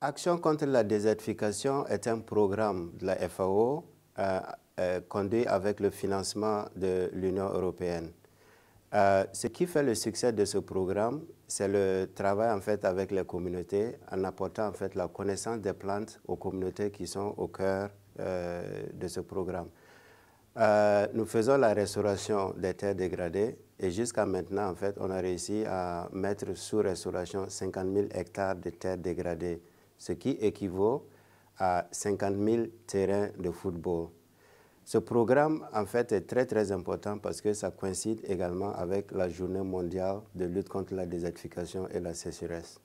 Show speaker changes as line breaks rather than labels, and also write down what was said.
Action contre la désertification est un programme de la FAO euh, euh, conduit avec le financement de l'Union européenne. Euh, ce qui fait le succès de ce programme, c'est le travail en fait avec les communautés en apportant en fait la connaissance des plantes aux communautés qui sont au cœur de ce programme. nous faisons la restauration des terres dégradées et jusqu'à maintenant en fait on a réussi à mettre sous restauration 50 000 hectares de terres dégradées ce qui équivaut à 50 000 terrains de football. Ce programme, en fait, est très, très important parce que ça coïncide également avec la journée mondiale de lutte contre la désertification et la sécheresse.